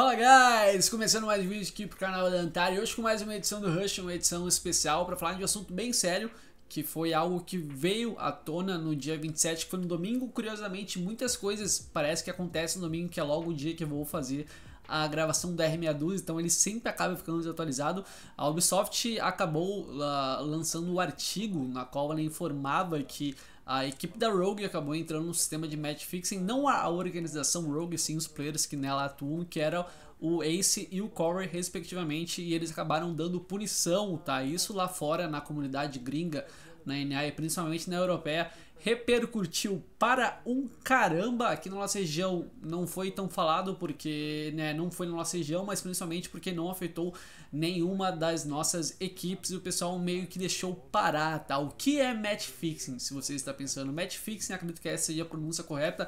Fala guys! Começando mais um vídeo aqui pro canal da Antártica hoje com mais uma edição do Rush, uma edição especial para falar de um assunto bem sério que foi algo que veio à tona no dia 27, que foi no domingo. Curiosamente, muitas coisas parece que acontecem no domingo, que é logo o dia que eu vou fazer a gravação do R62, então ele sempre acaba ficando desatualizado. A Ubisoft acabou uh, lançando o um artigo na qual ela informava que a equipe da Rogue acabou entrando no sistema de match fixing, não a organização Rogue, sim os players que nela atuam, que era o Ace e o Corey, respectivamente, e eles acabaram dando punição, tá? Isso lá fora na comunidade gringa na NA e principalmente na europeia, repercutiu para um caramba aqui na nossa região. Não foi tão falado porque né, não foi na nossa região, mas principalmente porque não afetou nenhuma das nossas equipes e o pessoal meio que deixou parar, tá? O que é match fixing? Se você está pensando match fixing, acredito que essa seja a pronúncia correta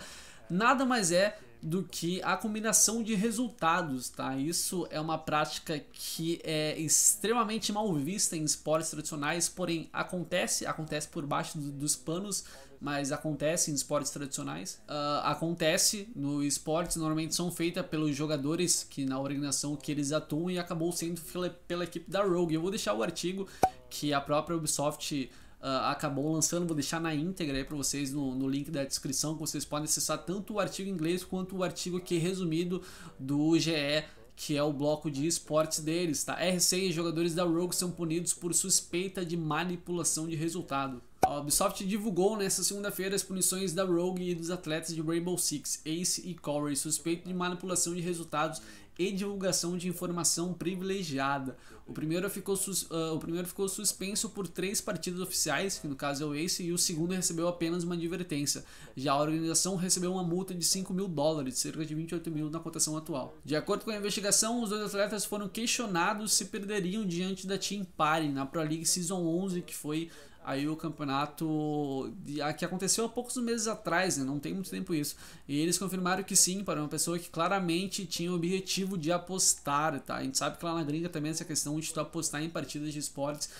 nada mais é do que a combinação de resultados, tá? Isso é uma prática que é extremamente mal vista em esportes tradicionais, porém acontece, acontece por baixo do, dos panos, mas acontece em esportes tradicionais. Uh, acontece no esportes, normalmente são feitas pelos jogadores que na organização que eles atuam e acabou sendo pela, pela equipe da Rogue. Eu vou deixar o artigo que a própria Ubisoft uh, acabou lançando. Vou deixar na íntegra aí para vocês no, no, link da descrição, que vocês podem acessar tanto o artigo em inglês quanto o artigo aqui resumido do GE que é o bloco de esportes deles, tá? R6 e jogadores da Rogue são punidos por suspeita de manipulação de resultado. A Ubisoft divulgou nesta segunda-feira as punições da Rogue e dos atletas de Rainbow Six, Ace e Corey, suspeito de manipulação de resultados e divulgação de informação privilegiada. O primeiro ficou, uh, o primeiro ficou suspenso por três partidas oficiais, que no caso é o ACE, e o segundo recebeu apenas uma advertência. Já a organização recebeu uma multa de 5 mil dólares, cerca de 28 mil na cotação atual. De acordo com a investigação, os dois atletas foram questionados se perderiam diante da Team Party na Pro League Season 11, que foi aí o campeonato de, a, que aconteceu há poucos meses atrás, né? não tem muito tempo isso. E eles confirmaram que sim, para uma pessoa que claramente tinha o objetivo de apostar, tá? A gente sabe que lá na gringa também essa questão de tu apostar em partidas de esportes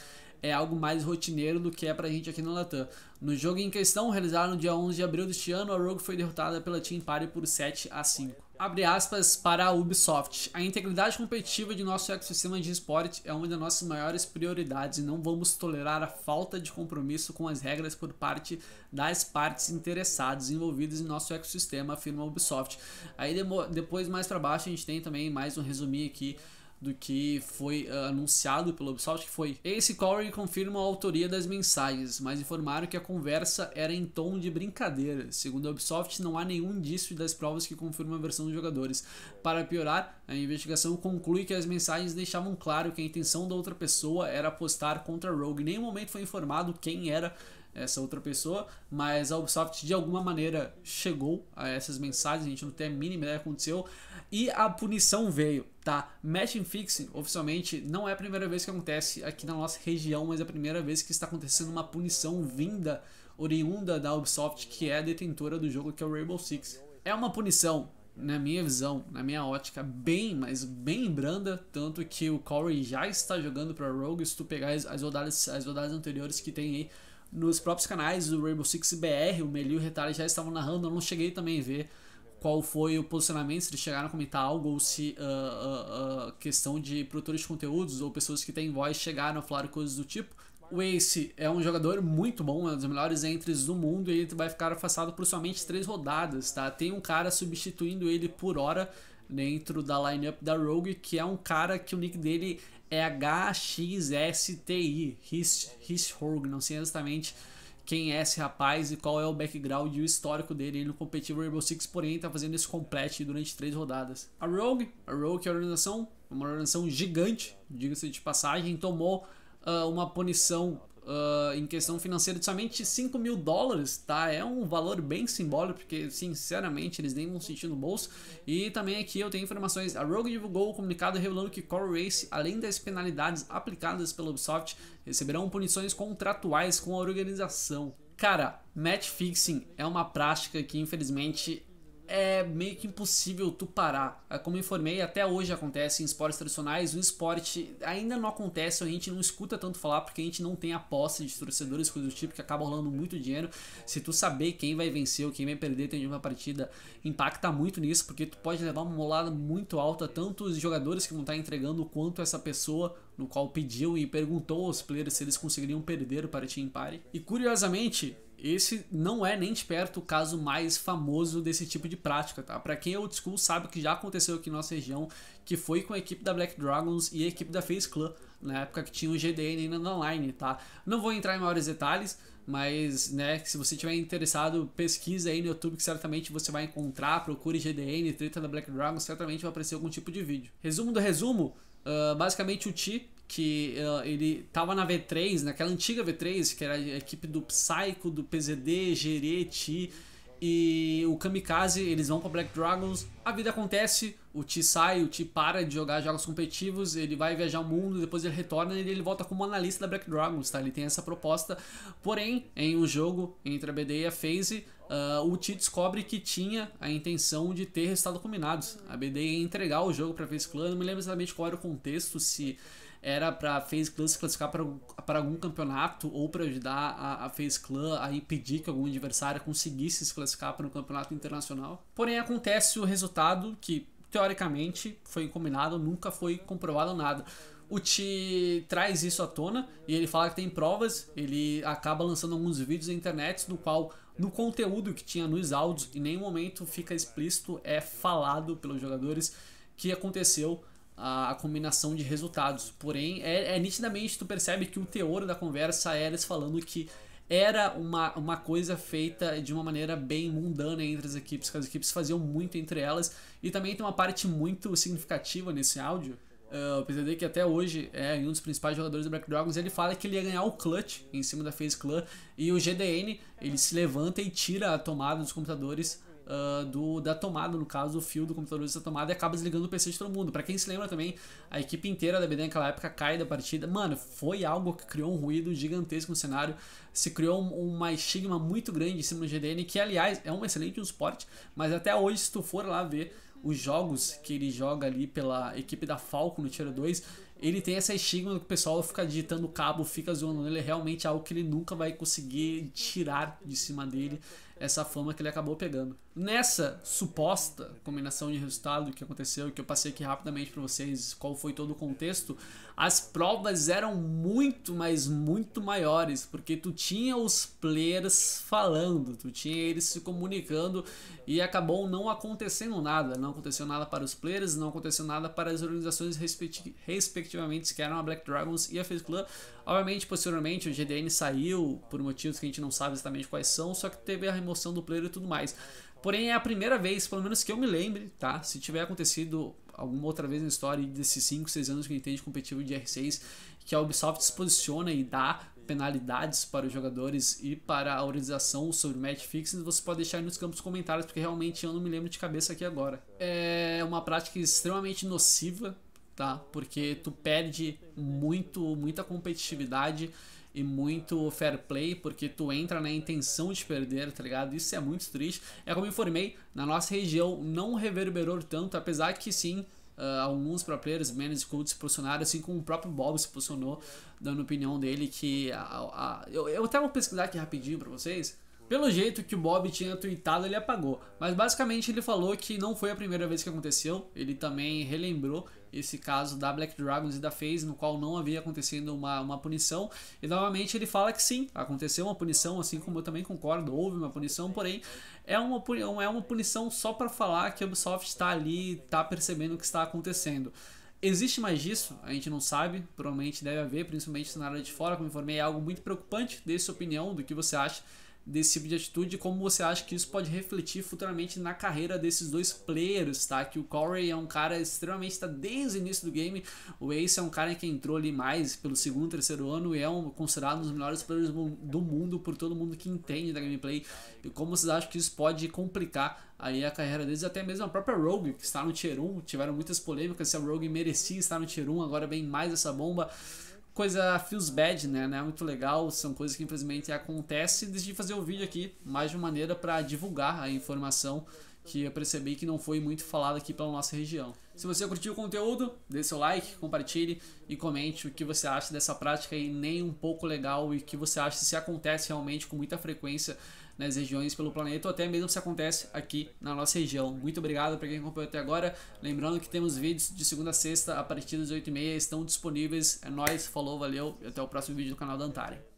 é algo mais rotineiro do que é pra gente aqui na Latam. No jogo em questão, realizado no dia 11 de abril deste ano, a Rogue foi derrotada pela Team Party por 7 a 5 abre aspas para a Ubisoft. A integridade competitiva de nosso ecossistema de esporte é uma das nossas maiores prioridades e não vamos tolerar a falta de compromisso com as regras por parte das partes interessadas envolvidas em nosso ecossistema, afirma a Ubisoft. Aí depois mais para baixo a gente tem também mais um resumir aqui do que foi uh, anunciado pelo Ubisoft, que foi Ace Corey confirma a autoria das mensagens, mas informaram que a conversa era em tom de brincadeira. Segundo a Ubisoft, não há nenhum indício das provas que confirmam a versão dos jogadores. Para piorar, a investigação conclui que as mensagens deixavam claro que a intenção da outra pessoa era apostar contra Rogue. Em nenhum momento foi informado quem era essa outra pessoa, mas a Ubisoft de alguma maneira chegou a essas mensagens, a gente não tem a mínima ideia do que aconteceu, e a punição veio, tá? Matching fixing, oficialmente, não é a primeira vez que acontece aqui na nossa região, mas é a primeira vez que está acontecendo uma punição vinda, oriunda da Ubisoft, que é a detentora do jogo que é o Rainbow Six. É uma punição, na minha visão, na minha ótica, bem, mas bem branda, tanto que o Corey já está jogando para Rogue, se tu pegar as rodadas, as rodadas anteriores que tem aí, nos próprios canais do Rainbow Six BR, o Meli e o Retalho já estavam narrando, eu não cheguei também a ver qual foi o posicionamento, se eles chegaram a comentar algo ou se uh, uh, uh, questão de produtores de conteúdos ou pessoas que têm voz chegaram a falar coisas do tipo. O Ace é um jogador muito bom, é um dos melhores entres do mundo e ele vai ficar afastado por somente três rodadas, tá? Tem um cara substituindo ele por hora dentro da lineup da Rogue, que é um cara que o nick dele é HXSTI, Hishorg, não sei exatamente quem é esse rapaz e qual é o background e o histórico dele ele no competitivo Rainbow Six, porém está fazendo esse complete durante três rodadas. A Rogue, a Rogue é uma organização, uma organização gigante, diga-se de passagem, tomou uh, uma punição ah, em questão financeira de somente 5 mil dólares, tá? É um valor bem simbólico, porque sinceramente eles nem vão sentir no bolso. E também aqui eu tenho informações: a Rogue divulgou o comunicado revelando que Core Race, além das penalidades aplicadas pela Ubisoft, receberão punições contratuais com a organização. Cara, match fixing é uma prática que infelizmente é meio que impossível tu parar. É, como informei, até hoje acontece em esportes tradicionais, o esporte ainda não acontece, a gente não escuta tanto falar porque a gente não tem aposta de torcedores, coisa do tipo, que acaba rolando muito dinheiro. Se tu saber quem vai vencer ou quem vai perder dentro de uma partida, impacta muito nisso, porque tu pode levar uma molada muito alta, tanto os jogadores que vão estar entregando, quanto essa pessoa no qual pediu e perguntou aos players se eles conseguiriam perder o partida em pare. E curiosamente, esse não é nem de perto o caso mais famoso desse tipo de prática, tá? Para quem é old school sabe que já aconteceu aqui na nossa região, que foi com a equipe da Black Dragons e a equipe da Face Clan, na época que tinha o GDN ainda online, tá? Não vou entrar em maiores detalhes, mas, né, se você tiver interessado, pesquisa aí no YouTube que certamente você vai encontrar, procure GDN, treta da Black Dragons, certamente vai aparecer algum tipo de vídeo. Resumo do resumo, uh, basicamente o Ti que uh, ele tava na V3, naquela antiga V3, que era a equipe do Psycho, do PZD, Gereti e o Kamikaze, eles vão para Black Dragons, a vida acontece, o Ti sai, o Ti para de jogar jogos competitivos, ele vai viajar o mundo, depois ele retorna e ele volta como analista da Black Dragons, tá? Ele tem essa proposta. Porém, em um jogo entre a BD e a FaZe, uh, eh, o Ti descobre que tinha a intenção de ter resultado combinados. A BD ia entregar o jogo para FaZe Clan, não me lembro exatamente qual era o contexto, se era para a FaZe Clan se classificar para algum campeonato ou para ajudar a, a FaZe Clan a impedir que algum adversário conseguisse se classificar para um campeonato internacional. Porém, acontece o resultado que, teoricamente, foi combinado, nunca foi comprovado nada. O Ti traz isso à tona e ele fala que tem provas, ele acaba lançando alguns vídeos na internet no qual no conteúdo que tinha nos áudios em nenhum momento fica explícito, é falado pelos jogadores que aconteceu a, a combinação de resultados. Porém, é, é, nitidamente tu percebe que o teor da conversa é eles falando que era uma, uma coisa feita de uma maneira bem mundana entre as equipes, que as equipes faziam muito entre elas. E também tem uma parte muito significativa nesse áudio. Uh, o PZD, que até hoje é um dos principais jogadores do Black Dragons, ele fala que ele ia ganhar o clutch em cima da FaZe Clan. E o GDN, ele se levanta e tira a tomada dos computadores uh, do, da tomada, no caso, o fio do computador dessa tomada e acaba desligando o PC de todo mundo. Para quem se lembra também, a equipe inteira da BD naquela época cai da partida. Mano, foi algo que criou um ruído gigantesco no cenário. Se criou um, uma estigma muito grande em cima do GDN, que aliás é um excelente esporte, mas até hoje, se tu for lá ver os jogos que ele joga ali pela equipe da Falco no Tiro 2, ele tem essa estigma que o pessoal fica digitando o cabo, fica zoando ele, é realmente algo que ele nunca vai conseguir tirar de cima dele essa fama que ele acabou pegando. Nessa suposta combinação de resultado que aconteceu, que eu passei aqui rapidamente para vocês, qual foi todo o contexto, as provas eram muito, mas muito maiores, porque tu tinha os players falando, tu tinha eles se comunicando e acabou não acontecendo nada. Não aconteceu nada para os players, não aconteceu nada para as organizações respecti respectivamente, que eram a Black Dragons e a FaZe Club, Obviamente, posteriormente, o GDN saiu por motivos que a gente não sabe exatamente quais são, só que teve a remoção do player e tudo mais. Porém, é a primeira vez, pelo menos que eu me lembre, tá? Se tiver acontecido alguma outra vez na história desses 5, 6 anos que a gente tem de competitivo de R6, que a Ubisoft se posiciona e dá penalidades para os jogadores e para a organização sobre match fixing, você pode deixar aí nos campos comentários, porque realmente eu não me lembro de cabeça aqui agora. É uma prática extremamente nociva tá? Porque tu perde muito, muita competitividade e muito fair play, porque tu entra na intenção de perder, tá ligado? Isso é muito triste. É como eu informei, na nossa região não reverberou tanto, apesar que sim, uh, alguns pro players, managers, cultos se posicionaram, assim como o próprio Bob se posicionou, dando opinião dele que... A, a, eu, eu até vou pesquisar aqui rapidinho pra vocês, pelo jeito que o Bob tinha tweetado, ele apagou. Mas basicamente ele falou que não foi a primeira vez que aconteceu. Ele também relembrou esse caso da Black Dragons e da FaZe, no qual não havia acontecendo uma, uma punição. E novamente ele fala que sim, aconteceu uma punição, assim como eu também concordo, houve uma punição, porém é uma, é, é uma punição só para falar que a Ubisoft está ali, está percebendo o que está acontecendo. Existe mais disso? A gente não sabe, provavelmente deve haver, principalmente na área de fora, como informei, é algo muito preocupante. Dê sua opinião do que você acha desse tipo de atitude e como você acha que isso pode refletir futuramente na carreira desses dois players, tá? Que o Corey é um cara extremamente está desde o início do game, o Ace é um cara que entrou ali mais pelo segundo, terceiro ano e é um, considerado um dos melhores players do mundo por todo mundo que entende da gameplay e como vocês acham que isso pode complicar aí a carreira deles, até mesmo a própria Rogue que está no Tier 1, tiveram muitas polêmicas se a Rogue merecia estar no Tier 1, agora vem mais essa bomba coisa feels bad, né? Não é muito legal, são coisas que infelizmente acontecem. Decidi fazer o vídeo aqui mais de uma maneira para divulgar a informação que eu percebi que não foi muito falada aqui pela nossa região. Se você curtiu o conteúdo, dê seu like, compartilhe e comente o que você acha dessa prática aí nem um pouco legal e o que você acha se acontece realmente com muita frequência nas regiões pelo planeta ou até mesmo se acontece aqui na nossa região. Muito obrigado para quem acompanhou até agora. Lembrando que temos vídeos de segunda a sexta a partir das 8h30 estão disponíveis. É nóis, falou, valeu e até o próximo vídeo do canal da Antártica.